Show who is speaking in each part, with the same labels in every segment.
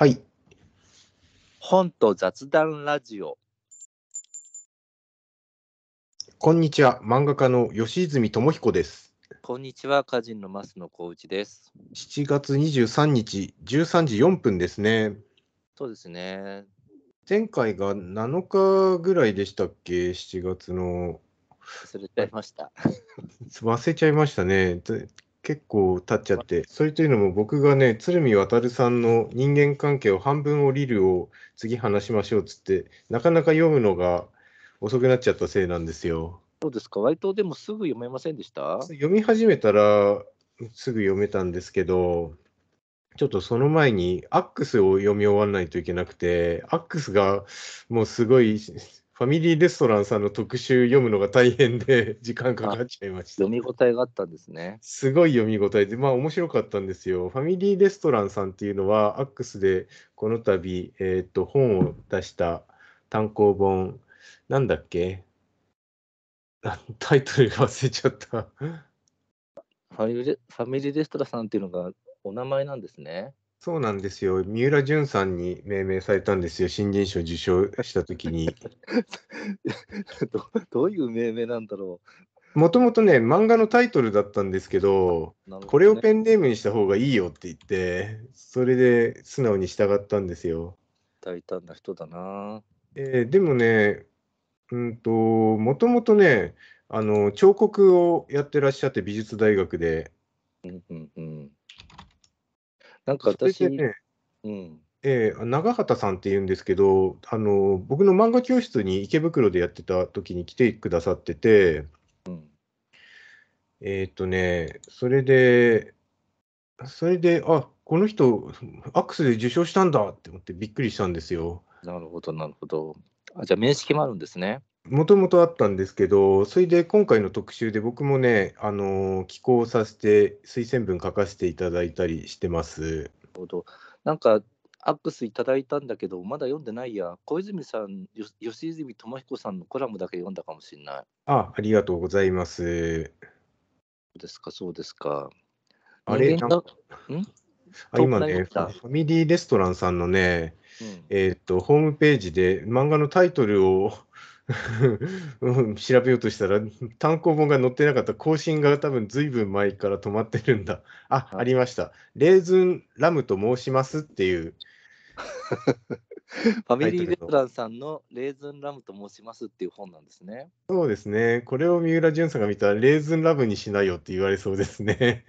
Speaker 1: はい。本と雑談ラジオ。こんにちは、漫画家の吉泉智彦です。
Speaker 2: こんにちは、歌人の増野幸内です。
Speaker 1: 7月23日、13時4分ですね。そうですね。前回が7日ぐらいでしたっけ、7月の。忘れちゃいました。忘れちゃいましたね。結構経っちゃって、それというのも僕がね、鶴見渡さんの人間関係を半分降りるを次話しましょうっつって、なかなか読むのが遅くなっちゃったせいなんですよ。どうですか、割とでもすぐ読めませんでした読み始めたらすぐ読めたんですけど、ちょっとその前にアックスを読み終わらないといけなくて、アックスがもうすごいファミリーレストランさんの特集読むのが大変で時間かかっちゃいました。読み応えがあったんですね。すごい読み応えで、まあ面白かったんですよ。ファミリーレストランさんっていうのは、アックスでこの度、えっ、ー、と、本を出した単行本、なんだっけタイトル忘れちゃったフ
Speaker 2: ァミリーレストランさんっていうのがお名前なんですね。
Speaker 1: そうなんですよ。三浦淳さんに命名されたんですよ。新人賞受賞したときに。
Speaker 2: どどういう命名なんだろ
Speaker 1: う。もともとね、漫画のタイトルだったんですけど、
Speaker 2: どね、これをペ
Speaker 1: ンネームにした方がいいよって言って、それで素直に従ったんですよ。
Speaker 2: 大胆な人だな。え
Speaker 1: ー、でもね、うんと、もともとね、あの彫刻をやってらっしゃって美術大学で、うんうんうん、なんか私、ね、うん。えー、長畑さんっていうんですけどあの、僕の漫画教室に池袋でやってた時に来てくださってて、うん、えっ、ー、とね、それで、それで、あこの人、アクスで受賞したんだって思ってびっくりしたんですよ。なるほど、なるほど。あじゃあ、面識もあるんですね。もともとあったんですけど、それで今回の特集で僕もね、あの寄稿させて、推薦文書かせていただいたりしてます。ほど
Speaker 2: なんかアックスいただいたんだけど、まだ読んでないや。小泉さん、よ吉泉智彦さんのコラムだけ読んだかもしれない。
Speaker 1: あ、ありがとうございます。そうですか、そうですか。あれ、んあ今ね、ファミリーレストランさんのね、えっと、ホームページで漫画のタイトルを 調べようとしたら、単行本が載ってなかった、更新が多分ずいぶん前から止まってるんだ。あ、ありました。レーズンラムと申しますっていう。ファミリーレストラン
Speaker 2: さんの「レーズンラムと申します」っていう本なんですね。
Speaker 1: そうですね。これを三浦淳さんが見たら「レーズンラムにしないよ」って言われそうですね。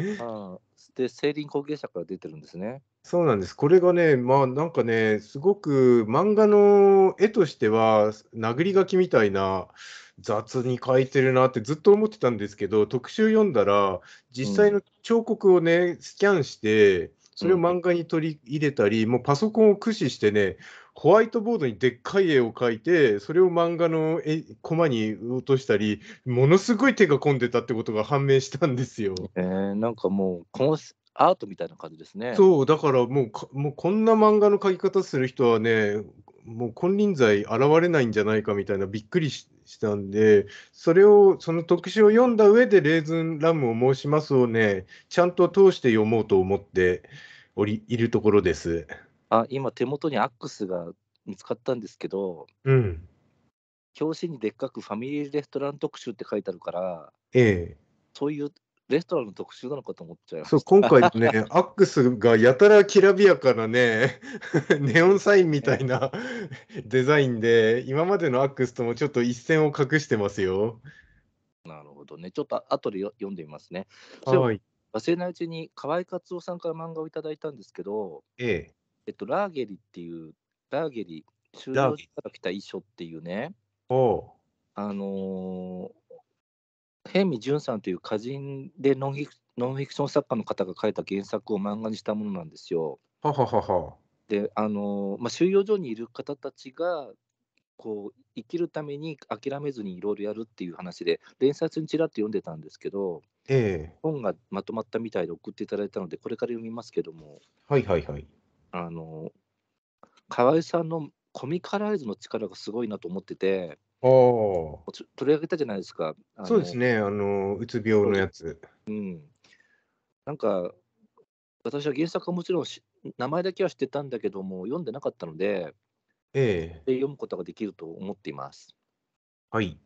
Speaker 2: っ成林後継者から出てるんですね。
Speaker 1: そうなんです。これがね、まあなんかね、すごく漫画の絵としては、殴り書きみたいな雑に書いてるなってずっと思ってたんですけど、特集読んだら、実際の彫刻をね、うん、スキャンして、それを漫画に取り入れたり、もうパソコンを駆使してね、ホワイトボードにでっかい絵を描いて、それを漫画の絵コマに落としたり、ものすごい手が込んでたってことが判明したんですよ。えー、なんかもうこのアートみたいな感じですね。そう、だからもうもうこんな漫画の描き方する人はね、もう金輪際現れないんじゃないかみたいなびっくりしたんで、それを、その特集を読んだ上で、レーズンラムを申しますをね、ちゃんと通して読もうと思っておりいるところです。あ今手元にアックスが見つかったんですけど、うん、
Speaker 2: 表紙にでっかく「ファミリーレストラン特集」って書いてあるから、ええ、そういうレストランの特集なのかと思っちゃいまそう今回ね、
Speaker 1: アックスがやたらきらびやかなね、ネオンサインみたいなデザインで、今までのアックスともちょっと一線を隠してますよ。なるほどね、ちょっと後で読んでみますね。はい、
Speaker 2: 忘れないうちに河合克夫さんから漫画をいただいたんですけど、ええ、えっと、ラーゲリっていう、ラーゲリ、修道士から来た遺書っていうね、おあのー、ヘミ・ジュンさんという歌人でノンフィクション作家の方が書いた原作を漫画にしたものなんですよ。はははで、あのー、まあ、収容所にいる方たちがこう生きるために諦めずにいろいろやるっていう話で連載中にちらっと読んでたんですけど、ええ、本がまとまったみたいで送っていただいたのでこれから読みますけどもはいはいはいあの河合さんのコミカライズの力がすごいなと思ってて、あ取り上げたじゃないですか。そうです
Speaker 1: ね、あのうつ病のや
Speaker 2: つ。うん、なんか、私は原作はもちろん名前だけは知ってたんだけども、読んでなかったので、ええ、で読むことができると思っています。はい。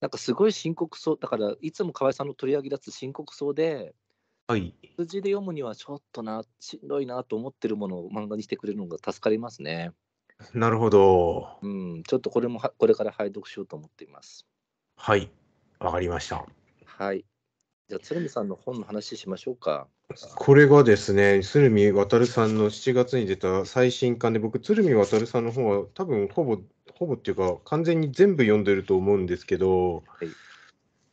Speaker 2: なんかすごい深刻そう、だからいつも河合さんの取り上げだと深刻そうで、はい、数字で読むにはちょっとなしんどいなと思ってるものを漫画にしてくれるのが助かりますね。
Speaker 1: なるほど。う
Speaker 2: ん、ちょっとこれもこれから拝読しようと思っています。
Speaker 1: はい、わかりました。はい。
Speaker 2: じゃあ鶴見さんの本の話しましょうか。
Speaker 1: これがですね、鶴見渉さんの7月に出た最新刊で、僕、鶴見渉さんの本は多分ほぼ、ほぼっていうか、完全に全部読んでると思うんですけど、はい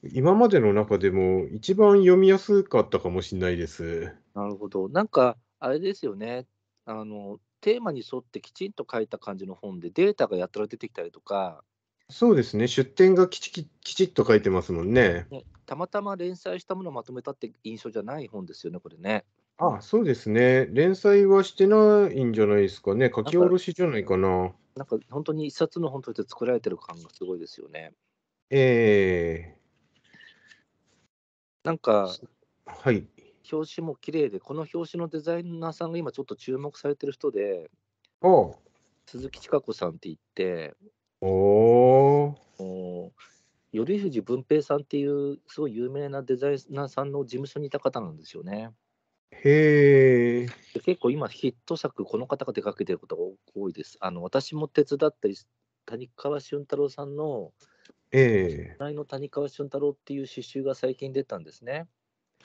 Speaker 1: 今までの中でも一番読みやすかったかもしれないです。なるほど。なんか、
Speaker 2: あれですよね。あの、テーマに沿ってきちんと書いた感じの本で、データがやたら出てきたりとか。
Speaker 1: そうですね。出典がきちききちっと書いてますもんね。
Speaker 2: ねたまたま連載したものをまとめたって印象じゃない本ですよね、これ
Speaker 1: ね。あそうですね。連載はしてないんじゃないですかね。書き下ろしじゃないかな。
Speaker 2: なんか本当に一冊の本として作られてる感がすごいですよね。
Speaker 1: ええー
Speaker 2: なんか、はい。表紙も綺麗で、この表紙のデザイナーさんが今ちょっと注目されてる人で、お鈴木千佳子さんって言って、
Speaker 1: お
Speaker 2: お。頼藤文平さんっていう、すごい有名なデザイナーさんの事務所にいた方なんですよね。へえ。結構今、ヒット作、この方が出かけてることが多いです。あの私も手伝ったり、谷川俊太郎さんの
Speaker 1: え
Speaker 2: えー。の谷川俊太郎っていう詩集が最近出たんですね。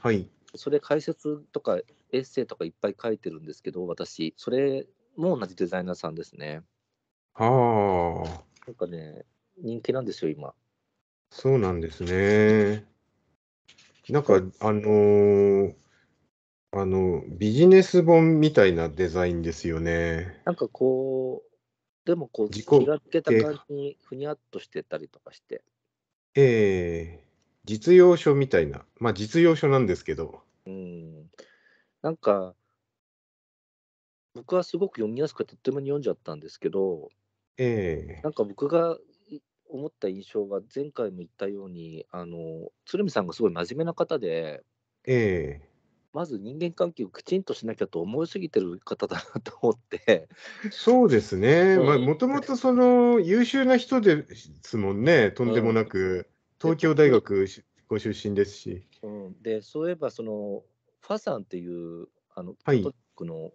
Speaker 2: はい。それ解説とかエッセイとかいっぱい書いてるんですけど、私、それも同じデザイナーさんですね。はあ。なんかね、
Speaker 1: 人気なんですよ、今。そうなんですね。なんか、あのー、あの、ビジネス本みたいなデザインですよね。なんかこう、でもこう気が付けた感
Speaker 2: じにふにゃっとしてたりとかして。
Speaker 1: ええー、実用書みたいな、まあ実用書なんですけど。うん、
Speaker 2: なんか、僕はすごく読みやすくてとっても読んじゃったんですけど、ええー、なんか僕が思った印象が前回も言ったようにあの鶴見さんがすごい真面目な方で、
Speaker 1: ええ
Speaker 2: まず人間関係をきちんとしなきゃと思いすぎてる方だな
Speaker 1: と思って。そうですね、もともとその優秀な人ですもんね、とんでもなく、うん、東京大学ご出身ですし。
Speaker 2: うん、でそういえばその、ファさんっていうあの、はい、トックの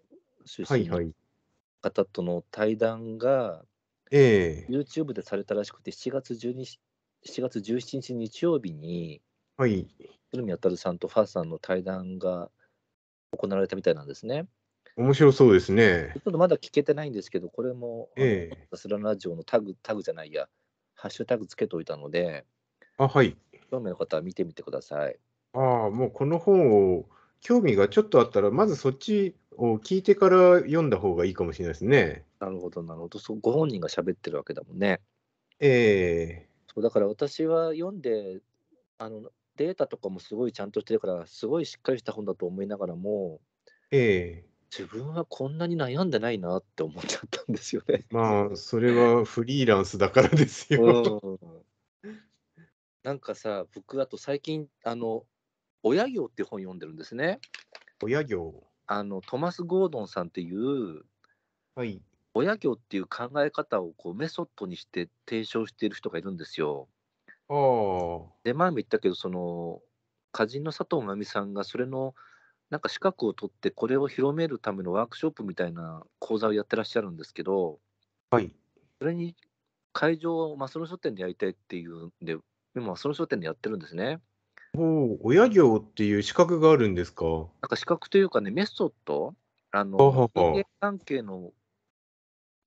Speaker 2: 出身の方との対談が、はいはいえー、YouTube でされたらしくて、7月 ,12 7月17日日曜日に、はい。鶴見たるさんとファーさんの対談が行われたみたいなんですね。
Speaker 1: 面白そうですね。ち
Speaker 2: ょっとまだ聞けてないんですけど、これも、ええらスララジオのタグ、タグじゃないや、ハッシュタグつけておいたので、あはい。興味の方は見てみてください。
Speaker 1: ああ、もうこの本を、興味がちょっとあったら、まずそっちを聞いてから読んだ方がいいかもしれないですね。なるほど、なるほど。そうご本人が喋ってるわけだもんね。ええ
Speaker 2: ー、そうだから私は読んであのデータとかもすごいちゃんとしてるから、すごいしっかりした本だと思いながらも、ええ、自分はこんなに悩んでないなって思っちゃっ
Speaker 1: たんですよね。まあ、それはフリーランスだからですよ。うん、
Speaker 2: なんかさ、僕、あと最近、あの、親業って本読んでるんですね。親業あのトマス・ゴードンさんっていう、はい、親業っていう考え方をこうメソッドにして提唱している人がいるんですよ。ああ。で前も言ったけどその歌人の佐藤真美さんがそれのなんか資格を取ってこれを広めるためのワークショップみたいな講座をやってらっしゃるんですけど、
Speaker 1: はい、それに
Speaker 2: 会場をマスロ書店でやりたいっていうんで今マスロ書店でやってるんですね。
Speaker 1: お親
Speaker 2: 業っていう資格があるんですかなんか資格というかねメソッドあの人間関係の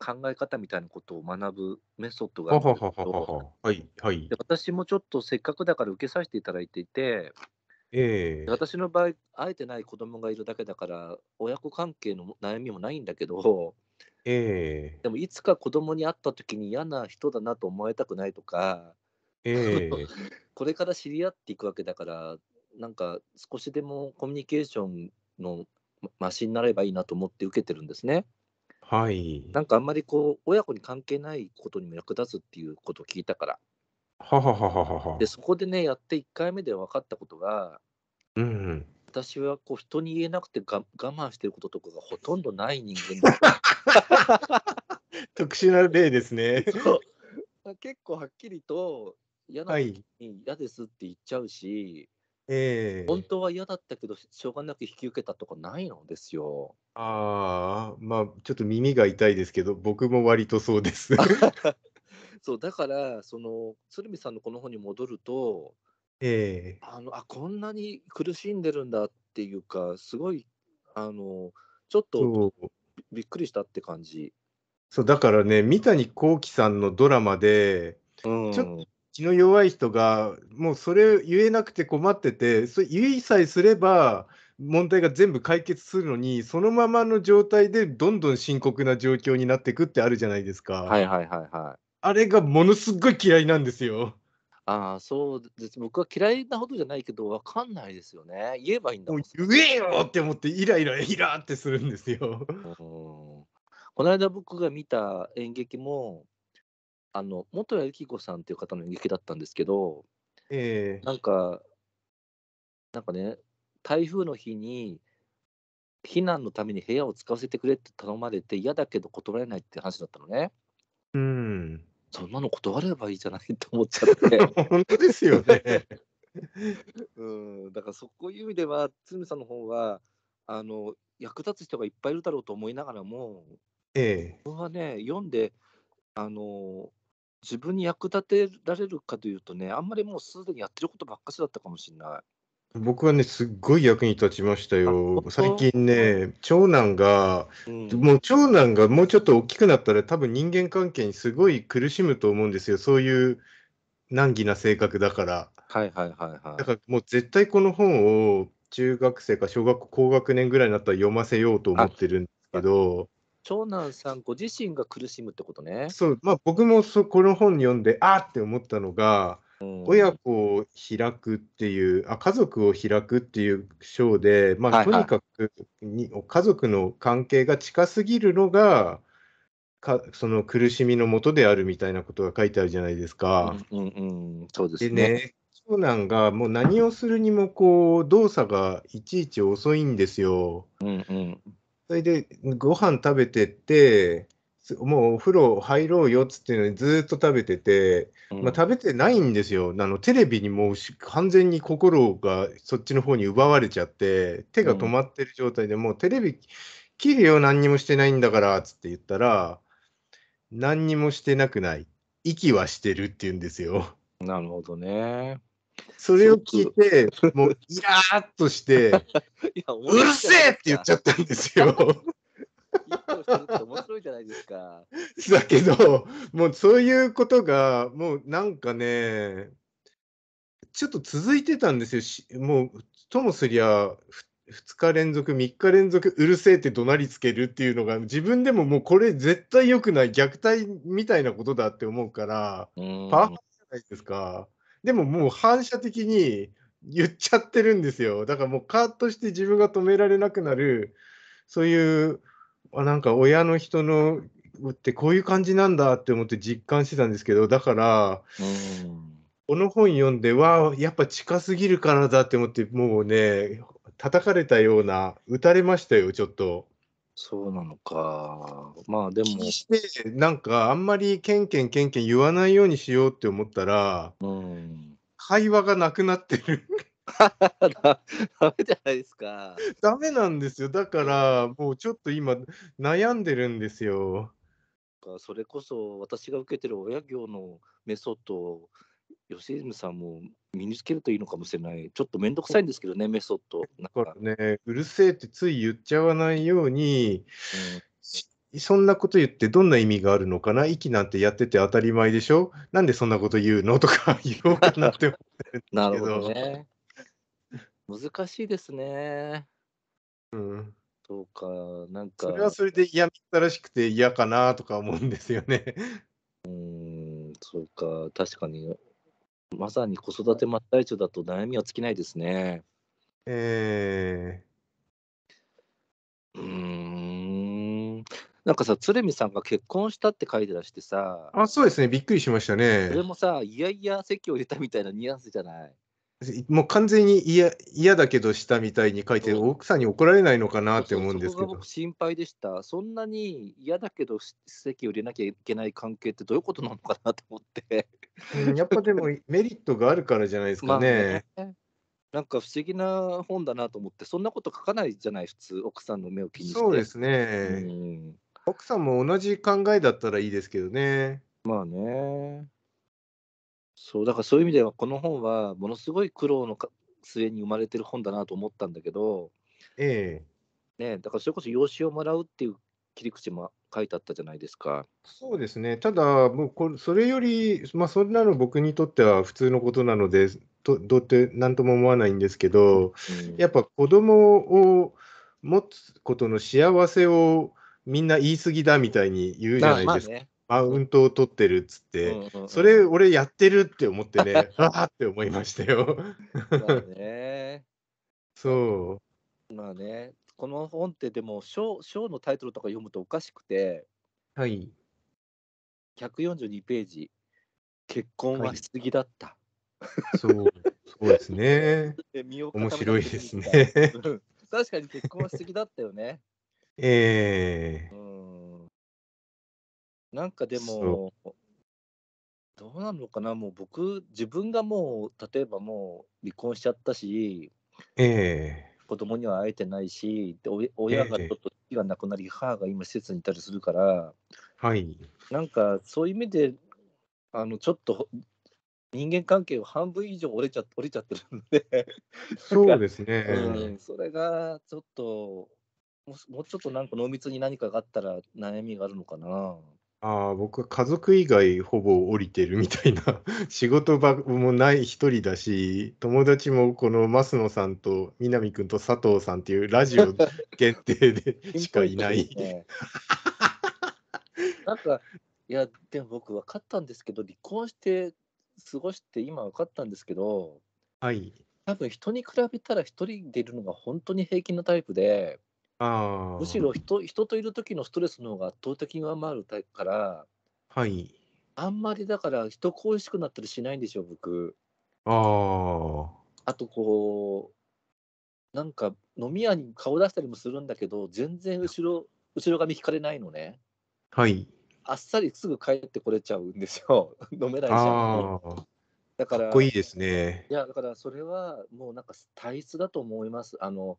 Speaker 2: 考え方みたいなことを学ぶメソッドがあるんではいはい、私もちょっとせっかくだから受けさせていただいていて、えー、私の場合会えてない子供がいるだけだから親子関係の悩みもないんだけど、
Speaker 1: えー、
Speaker 2: でもいつか子供に会った時に嫌な人だなと思われたくないとか、
Speaker 1: えー、
Speaker 2: これから知り合っていくわけだからなんか少しでもコミュニケーションのマシになればいいなと思って受けてるんですね。はい。なんかあんまりこう、親子に関係ないことにも役立つっていうことを聞いたから。で、そこでね、やって1回目で分かったことが、うんうん。私はこう人に言えなくてが我慢してることとかがほとんどない人間だった。
Speaker 1: 特殊な例ですね。
Speaker 2: 結構はっきりと嫌な時に嫌ですって言っちゃうし、ええ本当は嫌だったけど、しょうがなく引き受けたとかないのですよ。
Speaker 1: ああ、まあ、ちょっと耳が痛いですけど、僕も割とそうです。そうだから
Speaker 2: その鶴見さんのこの本に戻ると
Speaker 1: ええ
Speaker 2: あのあこんなに苦しんでるんだっていうかすごいあのちょっと
Speaker 1: びっくりしたって感じ。そう、だからね、三谷幸喜さんのドラマで、うちょっと血の弱い人が、もうそれ言えなくて困ってて、それ言いさえすれば、問題が全部解決するのに、そのままの状態でどんどん深刻な状況になっていくってあるじゃないですか。は
Speaker 2: いはいはいはい。
Speaker 1: あれがものすごい嫌いなんですよ。ああ、そうです。僕は嫌いなほどじゃないけど、わかんないで
Speaker 2: すよね。言えばいいんだもん。言えよって思って、イライライラってするんですよ。この間僕が見た演劇も、あの元谷幸子さんっていう方の演劇だったんですけど、えー、なんかなんかね台風の日に避難のために部屋を使わせてくれって頼まれて嫌だけど断れないって話だったのね。
Speaker 1: うん
Speaker 2: そんなの断ればいいじゃないって思っちゃって。本当ですよねうんだからそういう意味では鶴見さんの方はあの役立つ人がいっぱいいるだろうと思いながらも、ええ、僕はね読んであの自分に役立てられるかというとね、あんまりもうすでにやってることばっかしだったかもしれな
Speaker 1: い。僕はね、すっごい役に立ちましたよ。最近ね、長男が、うん、もう長男がもうちょっと大きくなったら、多分人間関係にすごい苦しむと思うんですよ、そういう難儀な性格だから。はいはいはいはい。だからもう絶対この本を中学生か小学校高学年ぐらいになったら読ませようと思ってるんですけど、
Speaker 2: 長男さんご自身が苦しむってこ
Speaker 1: とね。そう、まあ、僕もそこの本読んで、あーって思ったのが、うん、親子を開くっていうあ、家族を開くっていう章で、まあ、とにかくに家族の関係が近すぎるのが、かその苦しみのもとであるみたいなことが書いてあるじゃないですか。うんうん、そうですねでね長男がもう何をするにもこう動作がいちいち遅いんですよ。うんうん、それでご飯食べてて、もうお風呂入ろうよっつってのにずっと食べてて、まあ、食べてないんですよ、うん、あのテレビにもう完全に心がそっちの方に奪われちゃって手が止まってる状態で、うん、もうテレビ切るよ何にもしてないんだからっつって言ったら何にもしてなくない息はしてるって言うんですよ。なるほどね。それを聞いて、もうイラーっとして、うるせえって言っちゃったんですよ。
Speaker 2: 面白いじゃないですか。
Speaker 1: だけど、もうそういうことが、もうなんかね、ちょっと続いてたんですよ。もう、ともすりゃ、2日連続、3日連続、うるせえって怒鳴りつけるっていうのが、自分でももうこれ絶対良くない、虐待みたいなことだって思うから、パワハラじゃないですか。でももう反射的に言っちゃってるんですよ。だからもうカッとして自分が止められなくなる、そういう、なんか親の人のってこういう感じなんだって思って実感してたんですけど、だから、この本読んで、わあ、やっぱ近すぎるからだって思って、もうね、叩かれたような、打たれましたよ、ちょっと。そうなのか。まあでも。してなんかあんまりケンケンケンケン言わないようにしようって思ったら、うん、会話がなくなってる。ダメじゃないですか。ダメなんですよ。だからもうちょっと今悩んでるんですよ。
Speaker 2: それこそ私が受けてる親業のメソッドを吉泉さんも身につけるといいのかもしれない、ちょっと面倒くさいんですけどね、
Speaker 1: メソッド。だからね、うるせえってつい言っちゃわないように、うん、そんなこと言ってどんな意味があるのかな、息なんてやってて当たり前でしょ、なんでそんなこと言うのとか 言おうかなって思ってるんですけど。なるほどね。
Speaker 2: 難しいですね。うん。そうか、なん
Speaker 1: か。それはそれで嫌ったらしくて嫌かなとか思うんですよね。うん、そうか、
Speaker 2: 確かにまさに子育て真っ最中だと悩みは尽きないですね。えー、うーん。なんかさ、鶴見さんが結婚したって書いてらしてさ、
Speaker 1: あ、そうですね。びっくりしましたそね。れも
Speaker 2: さ、いやいや席を入れたみたいなニュアンスじゃない。
Speaker 1: もう完全に嫌だけどしたみたいに書いて、奥さんに怒られないのかなって思うんですけど。
Speaker 2: 僕心配でした。そんなに嫌だけど席を入れなきゃいけない関係ってどういうことなのかなと思って。
Speaker 1: やっぱでも メリットがあるからじゃないですかね。
Speaker 2: なんか不思議な本だなと思って、そんなこと書かないじゃない、普通、奥さんの目を気にして。そうです
Speaker 1: ね。奥さんも同じ考えだったらいいですけどね。まあね。
Speaker 2: そうだからそういう意味ではこの本はものすごい苦労の末に生まれてる本だなと思ったんだけど、ええね、だからそれこそ養子をもらうっていう切り口も書いてあったじゃないですか。
Speaker 1: そうですね、ただ、もうこれそれより、まあ、そんなの僕にとっては普通のことなので、とどうって何とも思わないんですけど、うん、やっぱ子供を持つことの幸せをみんな言い過ぎだみたいに言うじゃないですか。マウントを取ってるっつって、それ俺やってるって思ってね、は あって思いましたよ。ね。そ
Speaker 2: う。まあね、この本ってでも、ショーショーのタイトルとか読むとおかしくて、はい。142ページ、結婚はしすぎだった。
Speaker 1: はい、そう、そうですね。
Speaker 2: 面白いですね。確かに結婚はしすぎだったよね。
Speaker 1: ええー、
Speaker 2: うんなんかでも、どうなのかな、もう僕、自分がもう、例えばもう離婚しちゃったし、
Speaker 1: ええ
Speaker 2: 子供には会えてないし、でお親がちょっと気がなくなり、母が今、施設にいたりするから、はい。なんかそういう意味で、あのちょっと人間関係を半分以上折れちゃ折れちゃってるんで、そうですね。
Speaker 1: うん、
Speaker 2: それがちょっとももうちょっとなんか濃密に何かがあった
Speaker 1: ら悩みがあるのかな。ああ、僕は家族以外ほぼ降りてるみたいな、仕事場もない一人だし、友達もこの増野さんと南君と佐藤さんっていうラジオ 限定でしかいない。
Speaker 2: なんか、いや、でも僕分かったんですけど、離婚して過ごして今分かったんですけど、はい。多分人に比べたら一人でいるのが本当に平均のタイプで、むしろ人人といる時のストレスの方が圧倒的に上回るタイプから、はい、あんまりだから人恋しくなったりしないんでしょ僕ああとこうなんか飲み屋に顔出したりもするんだけど全然後ろ後ろ髪引かれないのねはいあっさりすぐ帰ってこれちゃうんですよ 飲めないじゃんだからかっこ
Speaker 1: いいですね
Speaker 2: いやだからそれはもうなんか体質だと思いますあの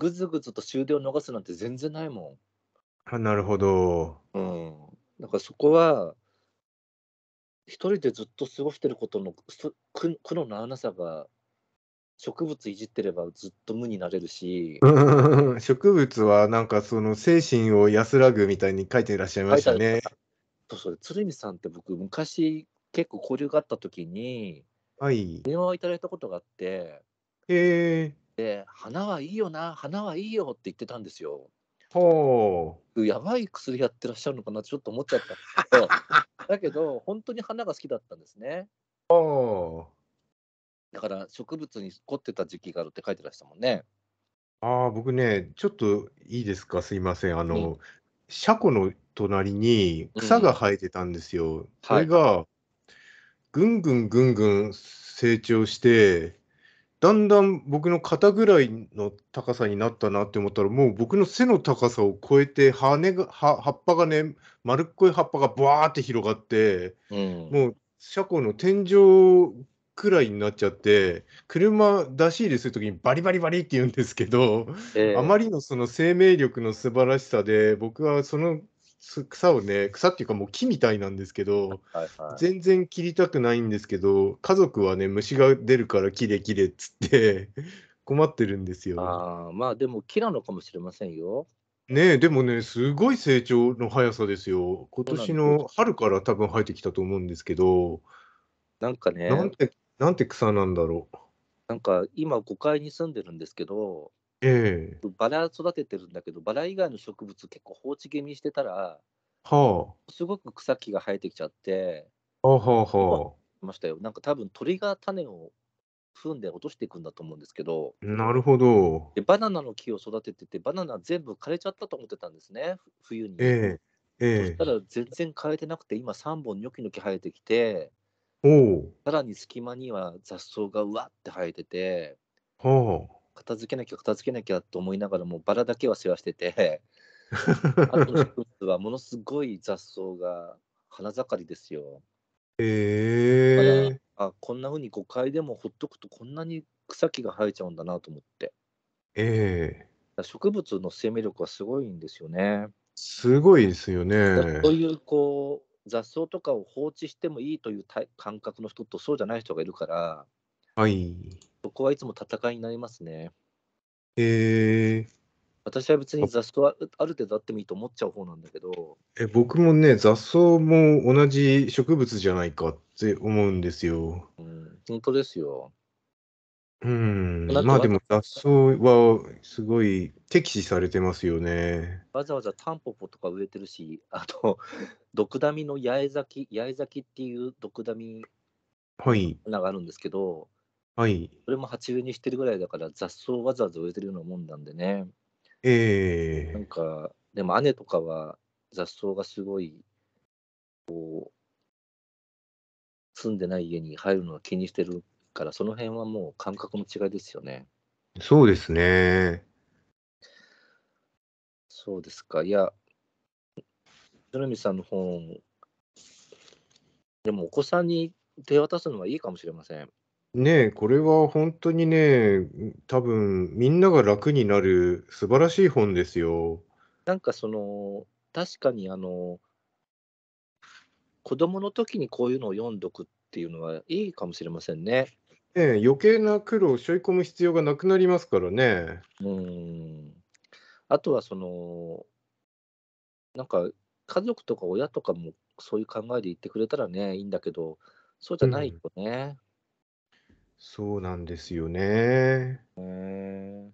Speaker 2: ぐずぐずと終電を逃すなんて全然ないもあなるほど。ん。うん。だからそこは、一人でずっと過ごしてることの苦苦のななさが、植物いじってればず
Speaker 1: っと無になれるし、植物はなんかその精神を安らぐみたいに書いていらっしゃいましたね。そうそう、鶴見さんって僕、昔、結構交
Speaker 2: 流があった時に、はい。電話をいただいたことがあって、
Speaker 1: え
Speaker 2: 花はいいよな、花はいいよって言ってたんですよ。
Speaker 1: ほ
Speaker 2: う。やばい薬やってらっしゃるのかなってちょっと思っちゃったんですけど、だけど、本当に花が好きだったんですね。ほう。だから、植物に凝ってた時期があるって書いてらしたも
Speaker 1: んね。ああ、僕ね、ちょっといいですか、すいません。あの、車庫の隣に草が生えてたんですよ。それが、ぐんぐんぐんぐん成長して、だんだん僕の肩ぐらいの高さになったなって思ったらもう僕の背の高さを超えて羽が葉っぱがね丸っこい葉っぱがブワーって広がって、うん、もう車庫の天井くらいになっちゃって車出し入れする時にバリバリバリって言うんですけど、えー、あまりのその生命力の素晴らしさで僕はその草をね、草っていうかもう木みたいなんですけど、はいはい、全然切りたくないんですけど、家族はね、虫が出るから切れ切れっつって 困ってるんですよ。あ
Speaker 2: まあでも木なのかもしれませんよ。
Speaker 1: ねでもね、すごい成長の速さですよ。今年の春から多分生えてきたと思うんですけど、なんかね、なんてなんて草なんだろう。なんか今、5階に住んでるん
Speaker 2: ですけど、
Speaker 1: ええ
Speaker 2: バラ育ててるんだけど、バラ以外の植物結構放置気味してたら、はすごく草木が生えてきちゃって、
Speaker 1: あ、はあは
Speaker 2: あましたよ。なんか多分鳥が種を踏んで落としていくんだと思うんですけど、
Speaker 1: なるほど。
Speaker 2: でバナナの木を育ててて、バナナ全部枯れちゃったと思ってたんですね、冬に。
Speaker 1: ええそしええた
Speaker 2: ら全然枯れてなくて、今3本ニョキニョキ生えてきて、おさらに隙間には雑草がうわって生えてて、は片付けなきゃ片付けなきゃと思いながらもバラだけは世話してて
Speaker 1: あとの植
Speaker 2: 物はものすごい雑草が花盛りですよ。
Speaker 1: へえー、
Speaker 2: あこんなふうに5階でもほっとくとこんなに草木が生えちゃうんだなと思って。
Speaker 1: え
Speaker 2: えー、植物の生命力はすごいんですよ
Speaker 1: ね。すごいですよね。そうい
Speaker 2: うこう雑草とかを放置してもいいという感覚の人とそうじゃない人がいるから。はい。そこはいつも戦いになりますね。
Speaker 1: へえー。
Speaker 2: 私は別に雑草はある程度あってもいいと思っちゃう方なん
Speaker 1: だけど。え、僕もね、雑草も同じ植物じゃないかって思うんですよ。う
Speaker 2: ん、本当ですよ。
Speaker 1: うん、まあでも雑草はすごい敵視されてますよね。
Speaker 2: わざわざタンポポとか植えてるし、あと、毒ダミの八重咲き、八重咲きっていう毒ダミ
Speaker 1: が
Speaker 2: あるんですけど、はいはい。それも鉢植えにしてるぐらいだから雑草をわざわざ植えてるようなもんなんでね。
Speaker 1: え
Speaker 2: えなんかでも姉とかは雑草がすごいこう住んでない家に入るのを気にしてるからその辺はもう感覚の違いですよね。
Speaker 1: そうですね。
Speaker 2: そうですか。いや、野みさんの本、でもお子さんに手渡すのはいいかもしれません。
Speaker 1: ね、これは本当にね、多分みんなが楽になる素晴らしい本ですよ。なんかその、
Speaker 2: 確かにあの子供の時にこういうのを読んどくって
Speaker 1: いうのはいいかもしれませんね。ええ、余計な苦労を背負い込む必要がなくなりますからね。
Speaker 2: うん。あとはその、なんか家族とか親とかもそういう考えで言ってくれたらね、いいんだけど、そうじゃないよね。
Speaker 1: そうなんですよね。え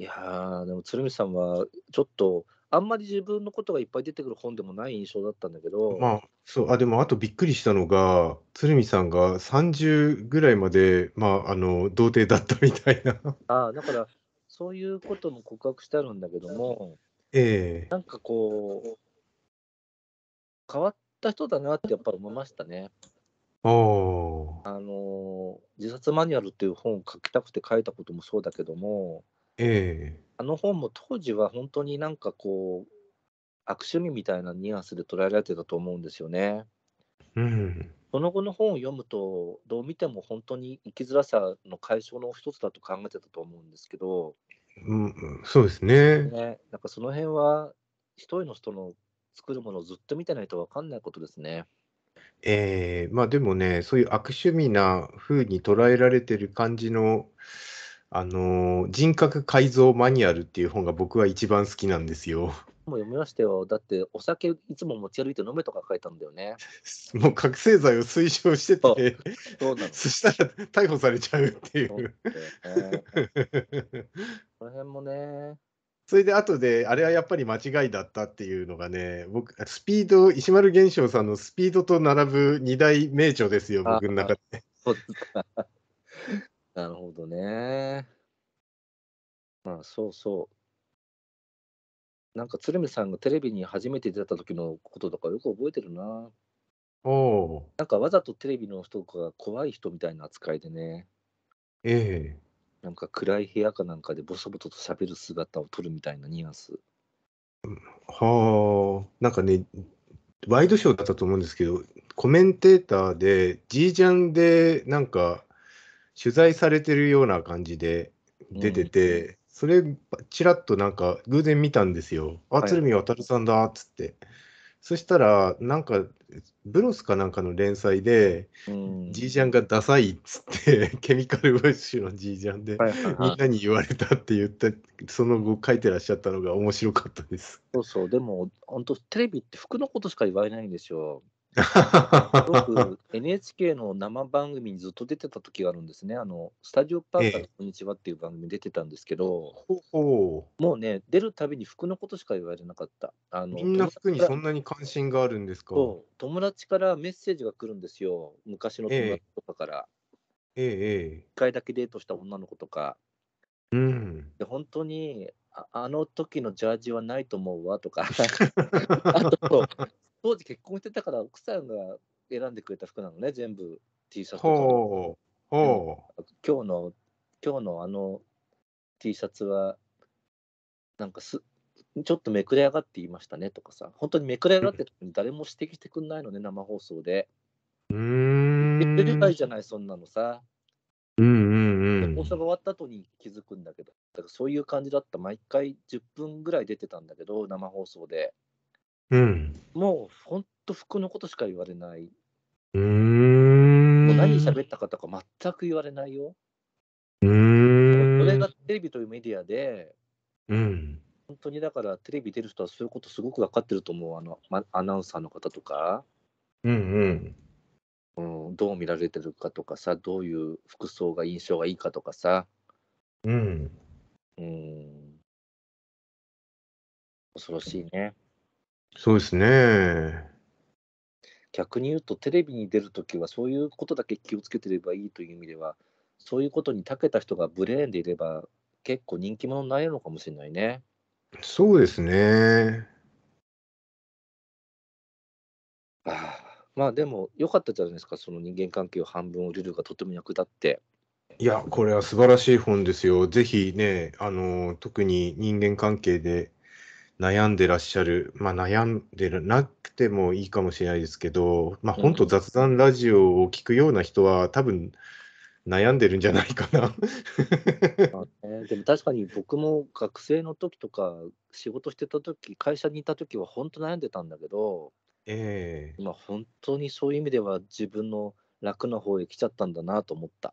Speaker 2: ー、いやでも鶴見さんはちょっとあんまり自分のことがいっぱい出てくる本でもない印象だったんだけど。まあ、そうあで
Speaker 1: もあとびっくりしたのが鶴見さんが30ぐらいまで、まあ、あの童貞だったみたいな。
Speaker 2: あだからそういうことも告白してあるんだけども、
Speaker 1: ええー、なん
Speaker 2: かこう変わった人だなってやっぱ思いましたね。
Speaker 1: お
Speaker 2: あの自殺マニュアルっていう本を書きたくて書いたこともそうだけどもえあの本も当時は本当になんかこう悪趣味みたいなニュアンスで捉えられてたと思うんですよね。うん。その後の本を読むとどう見ても本当に生きづらさの解消の一つだと考えてたと思うんですけど、
Speaker 1: うんうんそうですね。
Speaker 2: ね、なんかその辺は一人の人の作るものをずっと見てないと分かんないことですね。
Speaker 1: ええ、まあ、でもね、そういう悪趣味な風に捉えられてる感じの、あの、人格改造マニュアルっていう本が僕は一番好きなんですよ。
Speaker 2: もう読みましたよ。だって、お酒いつも持ち歩いて飲めとか書いたんだよね。
Speaker 1: もう覚醒剤を推奨してて、そうな そしたら逮捕されちゃうっていう。
Speaker 2: この辺もね、
Speaker 1: それで後で、あれはやっぱり間違いだったっていうのがね、僕、スピード、石丸玄翔さんのスピードと並ぶ二大名著ですよ、僕の中で。
Speaker 2: なるほどね。まあ、そうそう。なんか鶴見さんがテレビに初めて出た時のこととかよく覚えてるな。
Speaker 1: おお。
Speaker 2: なんかわざとテレビの人が怖い人みたいな扱いでね。
Speaker 1: ええなんか
Speaker 2: 暗い部屋かなんかでぼそぼそと喋る姿を撮るみたいなニュアンス。
Speaker 1: はあ、なんかね、ワイドショーだったと思うんですけど、コメンテーターで、じいちゃんでなんか取材されてるような感じで出てて、うん、それ、ちらっとなんか偶然見たんですよ。あ、鶴見渡さんだっつって。そしたら、なんか、ブロスかなんかの連載で、じ、い、ちゃんがダサいっつって、ケミカルウォッシュのじいちゃんで、はいみんなに言われたって言って、その後書いてらっしゃったのが面白かったです。そうそう、でも、
Speaker 2: 本当テレビって服のことしか言わ
Speaker 1: れないんですよ。
Speaker 2: 僕、NHK の生番組にずっと出てた時があるんですね、あのスタジオパーカーこんにちはっていう番組に出てたんですけど、ええ、もうね、出るたびに服のことしか言われなかった。あのみんな服にそん
Speaker 1: なに関心があるんですか
Speaker 2: 友達からメッセージが来るんですよ、昔の友達とかから。ええええ、1回だけデートした女の子とか。うん、で本当にあの時のジャージはないと思うわとか あと当時結婚してたから、奥さんが選んでくれた服なのね、全部 T シャツとか。今日の、今日のあの T シャツは、なんかす、ちょっとめくれ上がっていましたねとかさ、本当にめくれ上がって誰も指摘してくんないのね、生放送で。
Speaker 1: うん。理じゃな
Speaker 2: い、そんなのさ。
Speaker 1: うんうん放
Speaker 2: 送が終わった後に気づくんだけど、だからそういう感じだった。毎回10分ぐらい出てたんだけど、生放送で。うん。もう本当服のことしか言われない。
Speaker 1: うん。もう何喋ったかとか
Speaker 2: 全く言われないよ。
Speaker 1: うん。それが
Speaker 2: テレビというメディアで、うん。本当にだからテレビ出る人はそういうことすごく分かってると思うあの、ま、アナウンサーの方とか、うんうん、うん、どう見られてるかとかさどういう服装が印象がいいかとかさ、
Speaker 1: うん、うん、
Speaker 2: 恐ろしいね。
Speaker 1: そうですね。
Speaker 2: 逆に言うとテレビに出るときはそういうことだけ気をつけてればいいという意味ではそういうことに長けた人がブレーンでいれば結構人気者になれるのかもしれない
Speaker 1: ね。そうですね。
Speaker 2: ああまあでも良かったじゃないですかその人間関係を半分降りるがとても役立って。
Speaker 1: いやこれは素晴らしい本ですよ。ぜひねあの特に人間関係で悩んでらっしゃる、まあ、悩んでるなくてもいいかもしれないですけど、まあ、本当雑談ラジオを聞くような人は多分悩んでるんじゃないかな
Speaker 2: ね、でも確かに僕も学生の時とか仕事してた時会社にいた時は本当悩んでたんだけど、えー、今本当にそういう意味では自分の楽な方へ来ちゃったんだなと思った。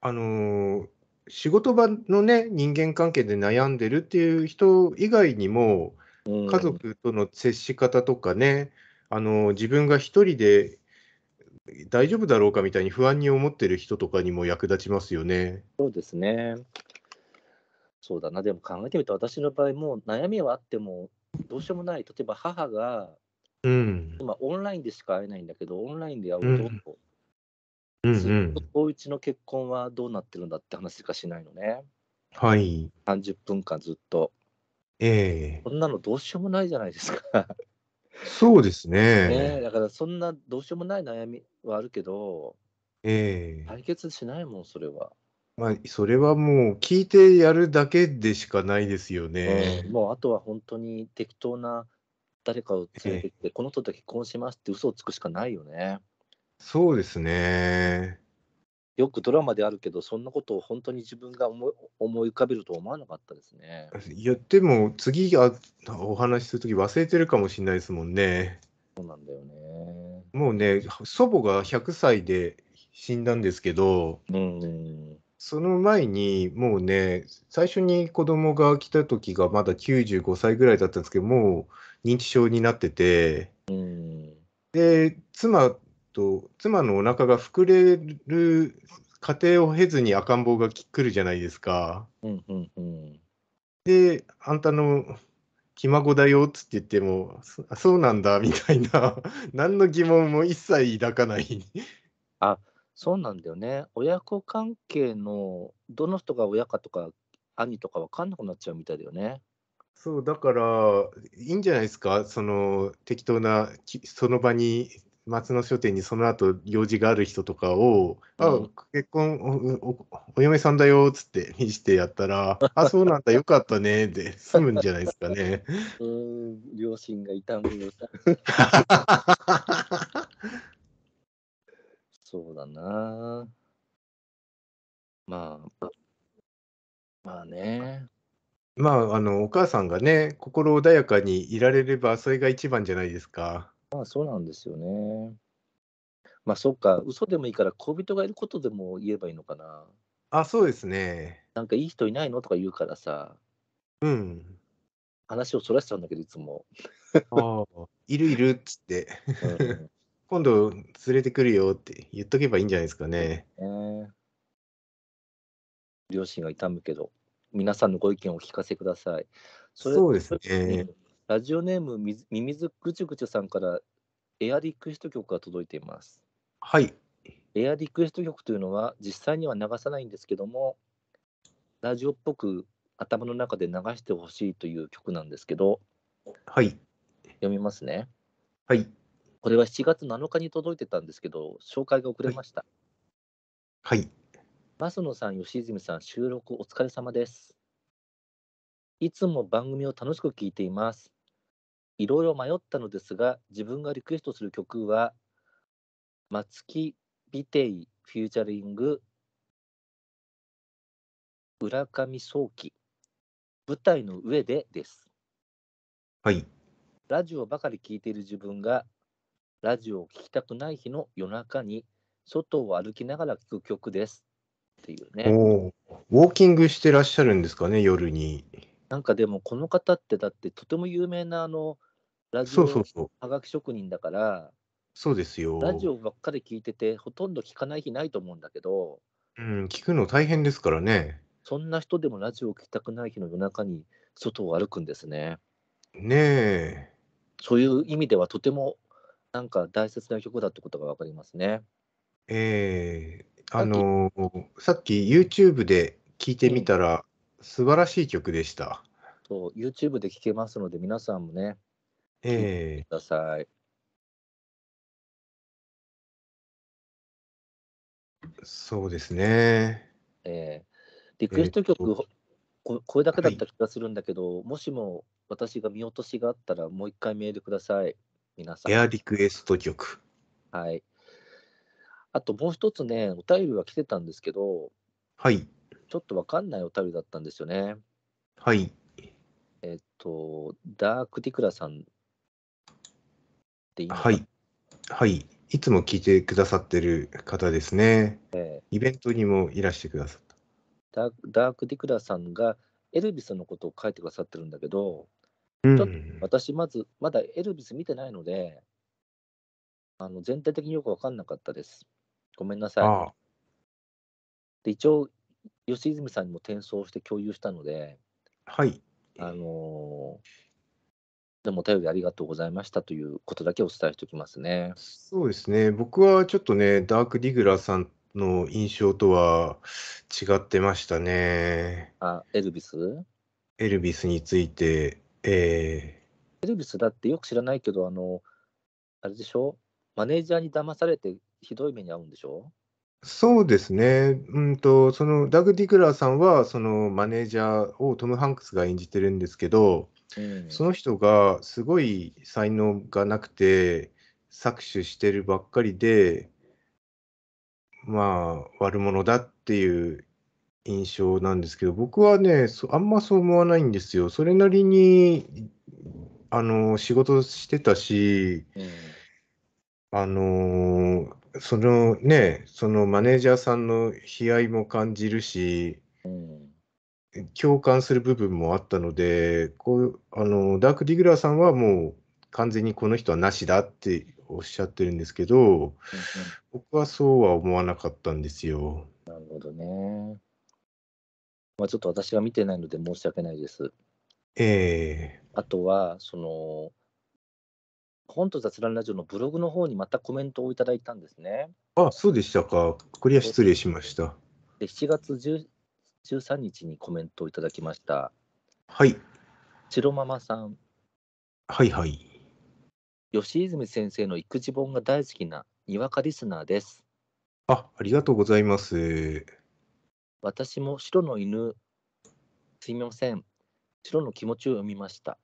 Speaker 1: あのー仕事場のね、人間関係で悩んでるっていう人以外にも、家族との接し方とかね、あの自分が一人で大丈夫だろうかみたいに不安に思ってる人とかにも役立ちますよね。そうですね。そうだな、でも
Speaker 2: 考えてみると、私の場合、も悩みはあっても、どうしようもない、例えば母が、うん。今、オンラインでしか会えないんだけど、オンラインで会うと、うんうんおうちの結婚はどうなってるんだって話しかしないのね。はい。30分間ずっと。ええー、そんなのどうしようもないじゃないです
Speaker 1: かそうですね。ねだ
Speaker 2: からそんなどうしようもない悩みはあるけど、
Speaker 1: ええー、
Speaker 2: 解決しないもん、それは。
Speaker 1: まあ、それはもう聞いてやるだけでしかないですよね。う
Speaker 2: ん、もうあとは本当に適当な誰かを連れてきて、えー、この人と結婚しますって嘘をつくしかないよね。そうですね。よくドラマであるけど、そんなことを本当に自分が思い思い浮かべるとは思わなかったです
Speaker 1: ね。いや、でも次あお話しするとき忘れてるかもしれないですもんね。そうなんだよね。もうね、祖母が100歳で死んだんですけど、うん、その前にもうね、最初に子供が来た時がまだ95歳ぐらいだったんですけど、もう認知症になってて、うん、で、妻と、妻のお腹が膨れる過程を経ずに赤ん坊が来るじゃないですか。うんうんで、あんたのひ孫だよっつって言っても、そうなんだみたいな、何の疑問も一切抱かないあ
Speaker 2: そうなんだよね。親子関係の、どの人が親かとか、兄とか分かんなくなっちゃうみたいだよね。
Speaker 1: そうだからいいんじゃないですかその適当なその場に松野書店にその後用事がある人とかを、うん、あ結婚おお嫁さんだよっつって見してやったらあそうなんだよかったねで済むんじゃないですかね う
Speaker 2: ん両親が痛むよ そうだなまあ
Speaker 1: まあねまああのお母さんがね心穏やかにいられればそれが一番じゃないですかそうなんですよね。ま
Speaker 2: あ、そっか、嘘でもいいから、恋人がいることでも言えばいいのかな。あ、そうですね。なんかいい人いないのとか言うからさ、うん。話をそらしちゃうんだけど、いつも。
Speaker 1: ああ。いるいるっつって、うん今度連れてくるよって言っとけばいいんじゃないですかね。両親が
Speaker 2: 痛むけど、皆さんのご意見をお聞かせください。そそうですね。ラジオネームみずミミズぐちゅぐちゅさんからエアリクエスト曲が届いています。はい。エアリクエスト曲というのは実際には流さないんですけども、ラジオっぽく頭の中で流してほしいという曲なんですけど、はい。読みますね。はい。これは7月7日に届いてたんですけど、紹介が遅れました。はい。バス野さん、吉住さん、収録お疲れ様です。いつも番組を楽しく聞いています。いろいろ迷ったのですが、自分がリクエストする曲は、松木美帝フューチャリング、浦上早期、舞台の上でです。はい。ラジオばかり聴いている自分が、ラジオを聴きたくない日の夜中に、外を歩きながら聴く曲です。っていうね。
Speaker 1: ウォーキングしてらっしゃるんですかね、夜に。
Speaker 2: なんかでも、この方って、だってとても有名なあのラジオそうそうそう職人だから
Speaker 1: そうですよラジ
Speaker 2: オばっかり聞いててほとんど聞かない日ないと思うんだけど、
Speaker 1: うん、聞くの大変ですからね
Speaker 2: そんな人でもラジオを聞きたくない日の夜中に外を歩くんですね
Speaker 1: ねえ
Speaker 2: そういう意味ではとてもなんか大切な曲だってことが分かります
Speaker 1: ねええー、あのー、さっき YouTube で聞いてみたら、素晴らしい曲でした
Speaker 2: そう YouTube
Speaker 1: で聴けますので皆さんもねええー、ください。そうですね。えー、リクエス
Speaker 2: ト曲、えーこ、これだけだった気がするんだけど、はい、もしも私が見落としがあったら、もう一回メールください。皆
Speaker 1: さん。エアリクエスト曲。はい。
Speaker 2: あともう一つね、お便りは来てたんですけど、はい。ちょっとわかんないお便りだったんですよね。はい。えっ、と、ダークティクラ
Speaker 1: さんっていいはい。はい。いつも聞いてくださってる方ですね。えー、イベントにもいらしてくださっ
Speaker 2: たダ。ダーク・ディクラさんがエルビスのことを書いてくださってるんだけど、うん、私、まず、まだエルビス見てないので、あの全体的によく分かんなかったです。ごめんなさい。で一応、吉泉さんにも転送して共有したので、はい。あのーでもお便りありがとうございましたということだけお伝えしておきますね。
Speaker 1: そうですね。僕はちょっとね、ダーク・ディグラーさんの印象とは違ってましたね。あ、エルビスエルビスについて、えー、エ
Speaker 2: ルビスだってよく知らないけど、あの、あれでしょマネージャーに騙されてひどい目に遭うんでしょ
Speaker 1: そうですね、うんと、そのダグ・ディグラーさんは、そのマネージャーをトム・ハンクスが演じてるんですけど、うん、その人がすごい才能がなくて搾取してるばっかりでまあ悪者だっていう印象なんですけど僕はねあんまそう思わないんですよ。それなりにあの仕事してたし、うん、あのそのねそのマネージャーさんの悲哀も感じるし、うん共感する部分もあったのでこうあのダーク・ディグラーさんはもう完全にこの人はなしだっておっしゃってるんですけど、うんうん、僕はそうは思わなかったんですよ。
Speaker 2: なるほどね。まあ、ちょっと私が見てないので申し訳ないです。
Speaker 1: ええ
Speaker 2: ー、あとは、その、本と雑談ラジオのブログの方にまたコメントをいただいたんですね。
Speaker 1: あ、そうでしたか。これは失礼しました。
Speaker 2: で7月13日にコメントをいただきました。はい。白ママさん。はいはい。吉泉先生の育児本が大好きなにわかリスナーで
Speaker 1: す。あ、ありがとうございます。
Speaker 2: 私も白の犬、すみません。白の気持ちを読みました。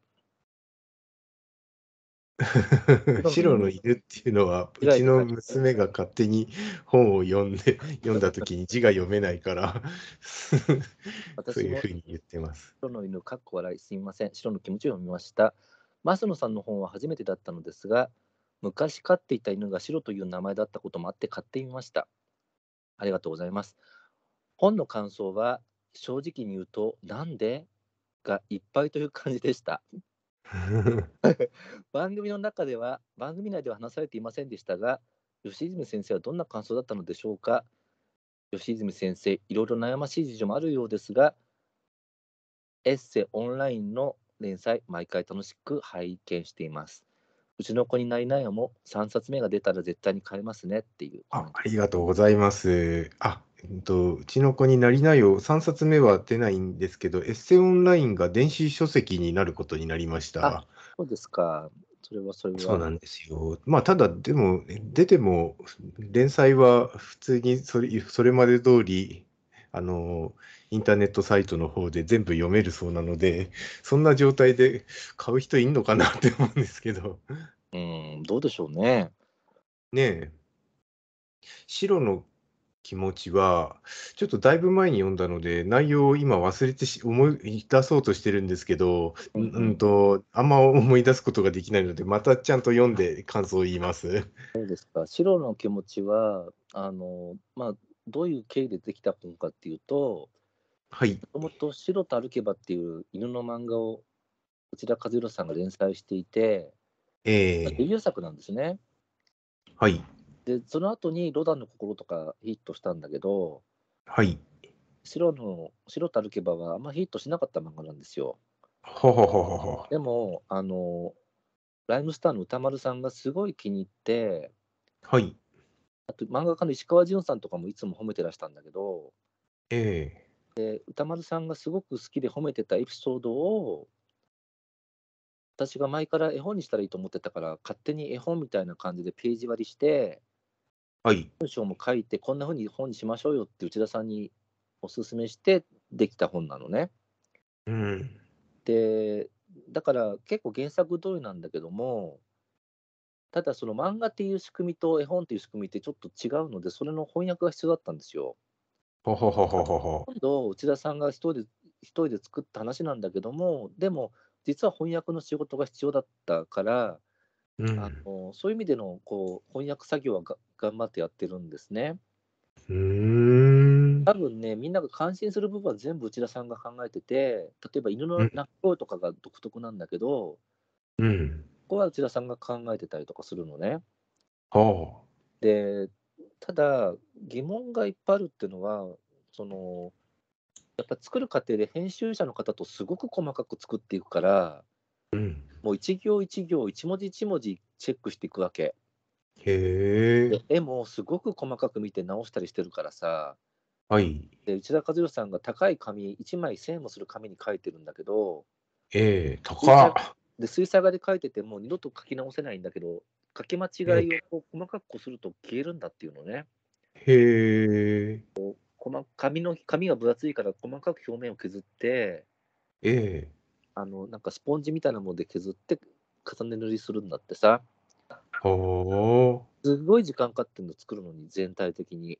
Speaker 1: 白の犬っていうのはうちの娘が勝手に本を読んで読んだ時に字が読めないからそういうふうに言ってます。
Speaker 2: 白の犬かっこ笑いすみません白の気持ちを読みました。増野さんの本は初めてだったのですが昔飼っていた犬が白という名前だったこともあって買ってみました。ありがとうございます。本の感想は正直に言うとなんでがいっぱいという感じでした。番組の中では番組内では話されていませんでしたが吉泉先生はどんな感想だったのでしょうか吉泉先生いろいろ悩ましい事情もあるようですがエッセオンラインの連載毎回楽しく拝見していますうちの子になりなよも3冊目が出たら絶対に買えますねっていう
Speaker 1: あありがとうございますあうん、と、うちの子になりなよ、3冊目は出ないんですけど、エッセイオンラインが電子書籍になることになりました。そうですか。それはそれは。そうなんですよ。まあ、ただ、でも、出ても、連載は普通にそれそれまで通り、あの、インターネットサイトの方で全部読めるそうなので、そんな状態で買う人いんのかなって思うんですけど。うん、どうでしょうね。ねえ。白の気持ちは、ちょっとだいぶ前に読んだので、内容を今忘れてし思い出そうとしてるんですけど、うんうんと、あんま思い出すことができないので、またちゃんと読んで感想を言います。そうですか。白の気持ちは、
Speaker 2: あの、まあ、どういう経緯でできた本かっていうと、はい。もともと白と歩けばっていう犬の漫画を、こちら和弘さんが連載していて、ええー、デビュー作なんですね。はい。で、その後にロダンの心とかヒットしたんだけど、はい。白の、白たるけばはあんまヒットしなかった漫画なんですよ。
Speaker 1: ほほほ
Speaker 2: ほほ。でも、あの、ライムスターの歌丸さんがすごい気に入って、はい。あと、漫画家の石川淳さんとかもいつも褒めてらしたんだけど、ええー、で、歌丸さんがすごく好きで褒めてたエピソードを、私が前から絵本にしたらいいと思ってたから、勝手に絵本みたいな感じでページ割りして、はい、文章も書いて、こんなふうに本にしましょうよって内田さんにおすすめしてできた本なのね。うん、でだから結構原作通りなんだけどもただその漫画っていう仕組みと絵本っていう仕組みってちょっと違うのでそれの翻訳が必要だったんですよ。
Speaker 1: ほほほほほほ
Speaker 2: 今度内田さんが一人で一人で作った話なんだけどもでも実は翻訳の仕事が必要だったから、うん、あのそういう意味でのこう翻訳作業は頑張ってやってるんですね。うん多分ね、みんなが感心する部分は全部内田さんが考えてて、例えば犬の鳴き声とかが独特なんだけど、うん、ここは内田さんが考えてたりとかするのね。で、ただ、疑問がいっぱいあるっていうのは、そのやっぱ作る過程で編集者の方とすごく細かく作っていくから、うん、もう一行一行、一文字一文字チェックしていくわけ。へえ。絵もすごく細かく見て直したりしてるからさはい。で内田和代さんが高い紙1枚1000円もする紙に書いてるんだけど
Speaker 1: ええ高っ。
Speaker 2: で水彩画で書いててもう二度と書き直せないんだけど書き間違いをこう細かくこすると消えるんだっていうのね
Speaker 1: へえ。
Speaker 2: 紙の紙が分厚いから細かく表面を削ってええあのなんかスポンジみたいなもので削って重ね塗りするんだってさ。
Speaker 1: ほお
Speaker 2: すごい時間かかってるの作るのに全体的に。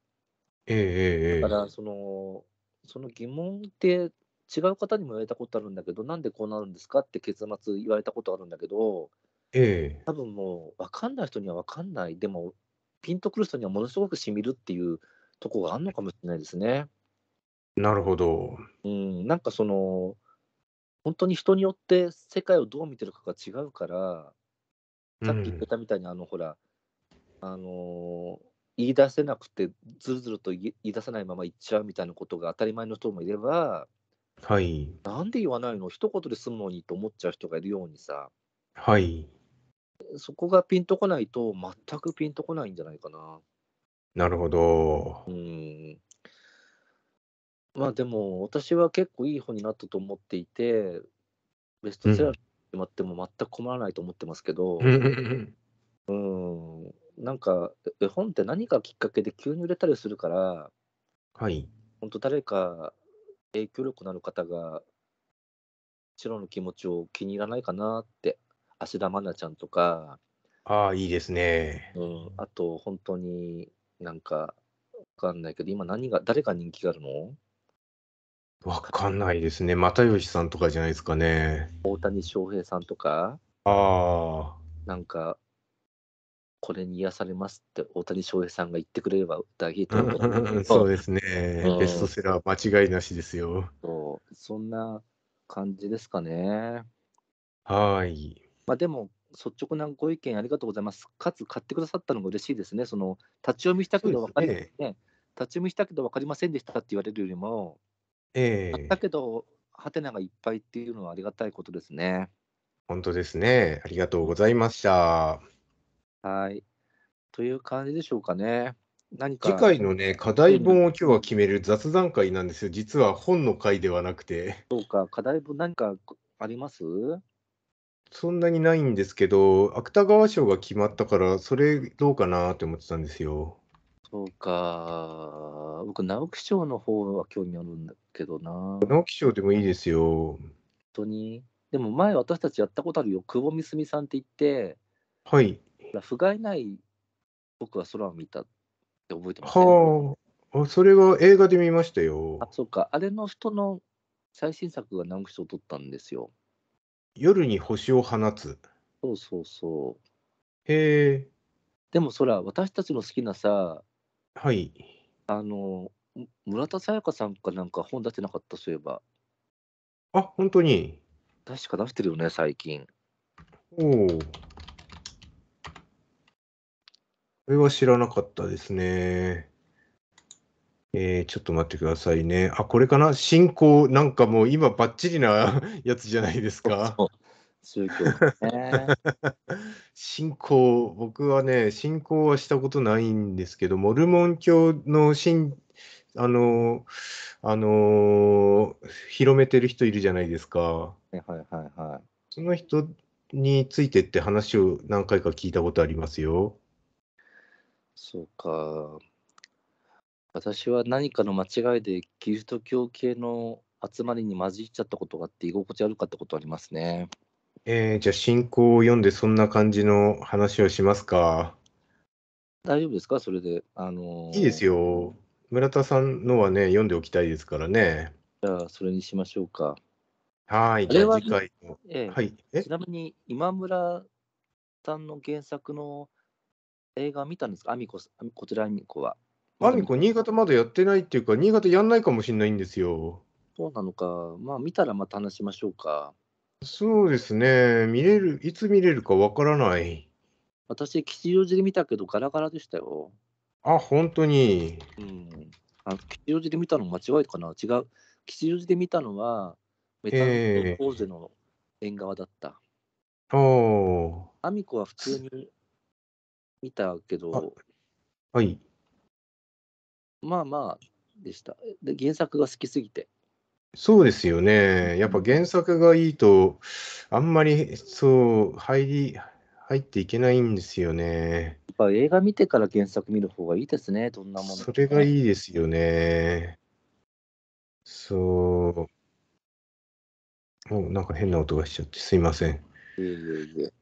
Speaker 1: ええだから
Speaker 2: そのその疑問って違う方にも言われたことあるんだけどなんでこうなるんですかって結末言われたことあるんだけど、え多分もう分かんない人には分かんないでもピンとくる人にはものすごくしみるっていうとこがあるのかもしれないですね。
Speaker 1: なるほど。
Speaker 2: うん、なんかその本当に人によって世界をどう見てるかが違うからさっき言ってたみたいに、あのほらあのー言い出せなくてずるずると言い出せないまま言っちゃうみたいなことが当たり前の人もいれば、はい、なんで言わないの一言で済むのにと思っちゃう人がいるようにさ、はい、そこがピンとこないと全くピンとこないんじゃないかな。なるほど。うんまあでも私は結構いい本になったと思っていてベストセラーもまっても全く困らないと思ってますけど、
Speaker 1: う
Speaker 2: ん、なんか絵本って何かきっかけで急に売れたりするから、はい、本当誰か影響力のある方がチロの気持ちを気に入らないかなって芦田愛菜ちゃんとかああいいですね、うん、あと本当になんかわかんないけど今何が誰が人気があるのわかんないですね。又吉さんとかじゃないですかね。大谷翔平さんとか、ああ、なんか、これに癒されますって大谷翔平さんが言ってく
Speaker 1: れれば大ヒットうそうですね。ベストセラー間違いなしですよ。そ
Speaker 2: うそんな感
Speaker 1: じですかね。はい。
Speaker 2: まあでも、率直なご意見ありがとうございます。かつ、買ってくださったのが嬉しいですね。その立ち読みしたけど分かり、立ち読みしたけど分かりませんでしたって言われるよりも、ええだけど、ハテナがいっぱいっていうのはありがたいことです
Speaker 1: ね。本当ですね。ありがとうございました。はい。という感じでしょうかね。何か次回のね、課題本を今日は決める雑談会なんですよ。実は本の会ではなくて。そうか、課題本何かありますそんなにないんですけど、芥川賞が決まったから、それどうかなって思ってたんですよ。そうか。僕、直木賞の方は興味あるんだけどな。直
Speaker 2: 木賞でもいいですよ。本当に。でも前、私たちやったことあるよ。久保みすみさんって言って、はい。不甲斐ない僕は空を見たって
Speaker 1: 覚えてます、ね、はあ。それは映画で見ましたよ。あ、そうか。あれの人の最新作が直木賞を取ったんですよ。夜に星を放つ。そ
Speaker 2: うそうそう。へえ。でもそら、私たちの好きなさ、はい。あの、村田沙耶香さんかなんか本出せてなかった、そういえば。あ、本当に。確か出してるよね、最近。おお。こ
Speaker 1: れは知らなかったですね。えー、ちょっと待ってくださいね。あ、これかな進行、なんかもう今、ばっちりなやつじゃないですか。そう宗教ね。信仰、僕はね、信仰はしたことないんですけど、モルモン教の信、あの、あの、広めてる人いるじゃないですか。はいはいはい。その人についてって話を何回か聞いたことありますよ。そうか。
Speaker 2: 私は何かの間違いでキリスト教系の集まりに混じっちゃったことがあって居心地悪かったことありますね。
Speaker 1: えー、じゃあ、進行を読んで、そんな感じの話をしますか。大丈夫ですか、それで。あのーいいですよ。村田さんのはね、読んでおきたいですからね。じゃあ、それにしましょうか。はい、じゃあ次回えはい。
Speaker 2: えちなみに、今村さんの原作の映画見たんですか、アミコあこちらアミコは。
Speaker 1: あ、ミコ、新潟まだやってないっていうか、新潟やんないかもしれないんですよ。そうなのか、まあ、見たらまた話しましょうか。そうですね、見れる、いつ見れる
Speaker 2: かわからない。私、吉祥寺で見たけど、ガラガラでしたよ。あ、本当に。うん。あ吉祥寺で見たの間違いかな違う。吉祥寺で見たのは、
Speaker 1: メタルポ
Speaker 2: ーゼの縁側だった。
Speaker 1: えー、
Speaker 2: あ。アミコは普通に見たけど、
Speaker 1: はい。まあまあでした。で、原作が好きすぎて。そうですよね。やっぱ原作がいいと、あんまりそう、入り、入っていけないんですよね。やっぱ映画見てから原作見る方がいいですね、どんなもの、それがいいですよね。そう。おなんか変な音がしちゃって、すいません。いえいえいえ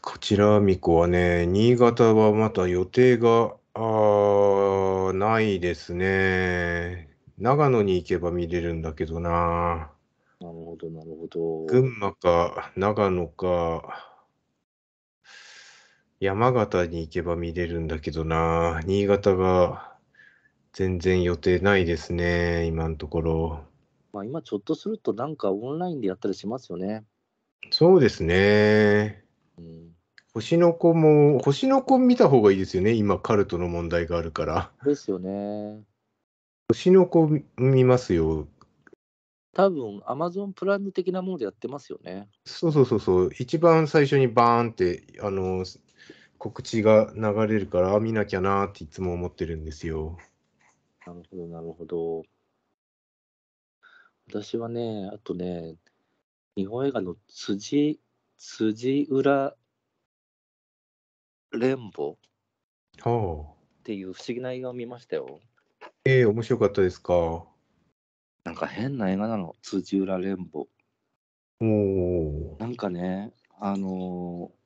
Speaker 1: こちらみこはね、新潟はまた予定があないですね。長野に行けば見れるんだけどな。なるほど、なるほど。群馬か、長野か、山形に行けば見れるんだけどな。新潟が全然予定ないですね、今のところ。まあ、今ちょっとするとなんかオンラインでやったりしますよね。そうですね。うん、星の子も、星の子見た方がいいですよね、今カルトの問題があるから。ですよね。星の子見ますよ。多分
Speaker 2: アマゾンプライム的なものでやってますよね。
Speaker 1: そうそうそうそう。一番最初にバーンって、あの、告知が流れるから、見なきゃなっていつも思ってるんですよ。なるほど、なるほど。
Speaker 2: 私はね、あとね、日本映画の辻、辻浦連ンっていう不思議な映画を見ましたよ。
Speaker 1: ええ面白かったですか。なんか変な映
Speaker 2: 画なの、辻浦連母。お。なんかね、あのー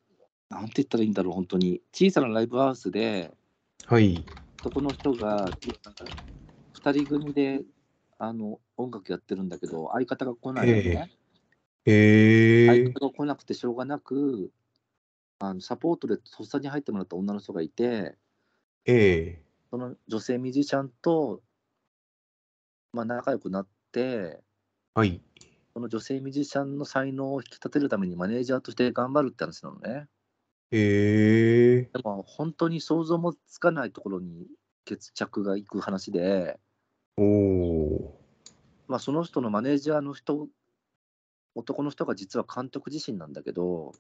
Speaker 2: なんて言ったらいいんだろう、本当に。小さなライブハウスで、はい。そこの人が、2人組であの音楽やってるんだけど、相方が来ないよね。
Speaker 1: ええ相
Speaker 2: 方が来なくてしょうがなく、あのサポートでとっさに入ってもらった女の人がいて、ええその女性ミュージシャンと、まあ、仲良くなって、はい、その女性ミュージシャンの才能を引き立てるためにマネージャーとして頑張るって話なのね。
Speaker 1: へ
Speaker 2: えー。でも本当に想像もつかないところに決着がいく話で、おお。まあその人のマネージャーの人、男の人が実は監督自身なんだけど、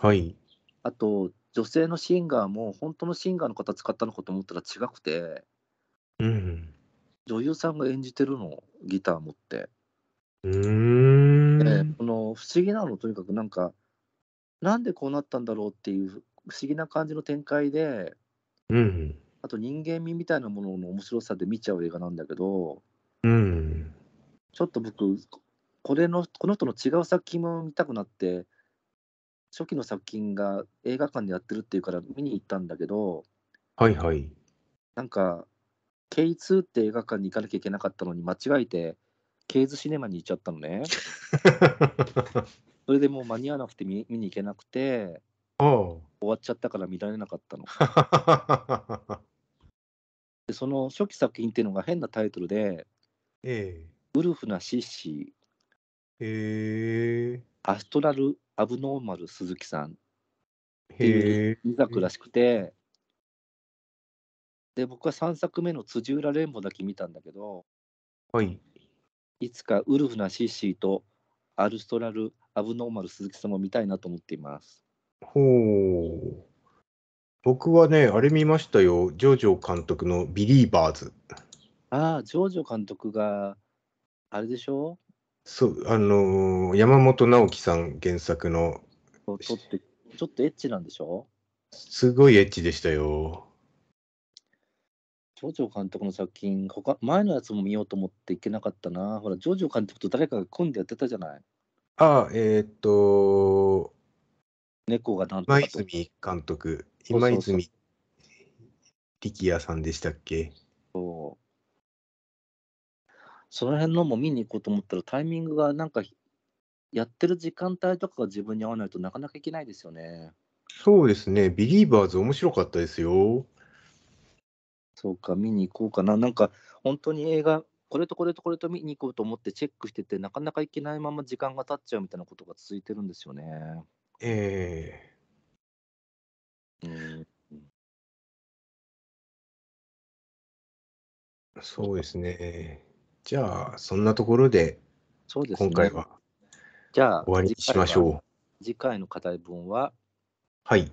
Speaker 2: はい。あと女性のシンガーも本当のシンガーの方使ったのかと思ったら違くて、うん、女優さんが演じてるのギター持って。うん、えー、この不思議なのとにかくなんかなんでこうなったんだろうっていう不思議な感じの展開で、うん、あと人間味みたいなものの面白さで見ちゃう映画なんだけど、
Speaker 1: うん、
Speaker 2: ちょっと僕これのこの人の違う作品も見たくなって初期の作品が映画館でやってるっていうから見に行ったんだけど、はいはい。なんか、K2 って映画館に行かなきゃいけなかったのに間違えて、ケイズシネマに行っちゃったのね。それでもう間に合わなくて見見に行けなくて、終わっちゃったから見られなかったの。でその初期作品っていうのが変なタイトルで、ええ、ウルフなシッシー、えー、アストラルアブノーマル鈴木さんっていう2作らしくて、で、僕は3作目の辻浦蓮ンだけ見たんだけど、はい。いつかウルフなシッシーとアルストラル・アブノーマル鈴木さんも見たいなと思っています。
Speaker 1: ほう。僕はね、あれ見ましたよ。ジョジョ監督のビリーバーズ。ああ、ジョジョ監督が、あれでしょそう、あのー、山本直樹さん原作の。ちょっと、ちょっとエッチなんでしょすごいエッチでしたよ。
Speaker 2: ジョジョ監督の作品、他前のやつも見ようと思っていけなかったな。ほら、ジョジョ監督と誰かが組んでやってたじゃない。
Speaker 1: ああ、えー、っと、猫がなんとか今泉監督、今泉力也さんでしたっけそうその辺のも見に行こうと思ったら
Speaker 2: タイミングがなんかやってる時間帯とかが自分に合わないとなかなかいけないですよね。
Speaker 1: そうですね、ビリーバーズ面白かったですよ。そ
Speaker 2: うか、見に行こうかな。なんか本当に映画、これとこれとこれと見に行こうと思ってチェックしてて、なかなか行けないまま時間が経っちゃうみたいなことが続いてるんですよね。え
Speaker 1: えー、うん。そうですね。じゃあ、そんなところで、そうですね、今回はじゃあ終わりにしましょ
Speaker 2: う。次回の課題文は、
Speaker 1: はい。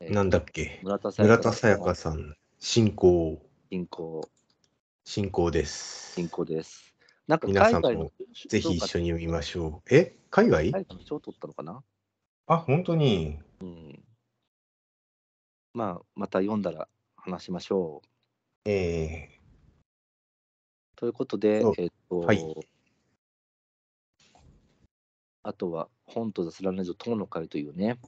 Speaker 1: えー、なんだっけ村田さやかさん、進行。進行。進行です。進行です。なんか皆さんも
Speaker 2: ぜひ一緒に読みましょう。え海外海外賞取ったのかなあ、本当に。うん。まあ、また読んだら話しましょう。ええーということで、えっ、と、はい、あとは、本と雑ラジオ友の会というね、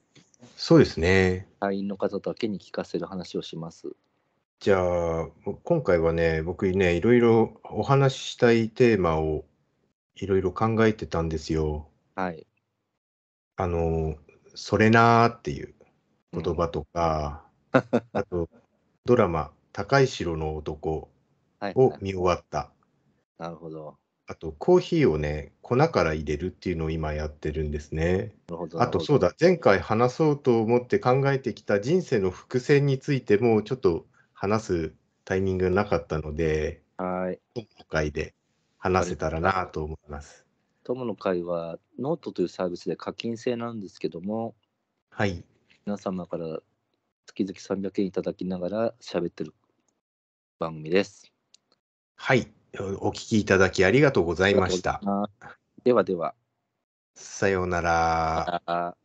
Speaker 1: そうですね。会員の方だけに聞かせる話をします。じゃあ、今回はね、僕ね、いろいろお話ししたいテーマをいろいろ考えてたんですよ。はい。あの、それなーっていう言葉とか、うん、あと、ドラマ、高い城の男を見終わったなるほど。あと、コーヒーをね、粉から入れるっていうのを今やってるんですね。あと、そうだ、前回話そうと思って考えてきた人生の伏線についても、ちょっと話すタイミングがなかったので、はい。今回で話せたらなと思います。友の会
Speaker 2: は、ノートというサービスで課金制なんですけども、はい。皆様から月々300円いただきながら喋ってる
Speaker 1: 番組です。はい。お聞きいただきありがとうございました。ではでは。さようなら。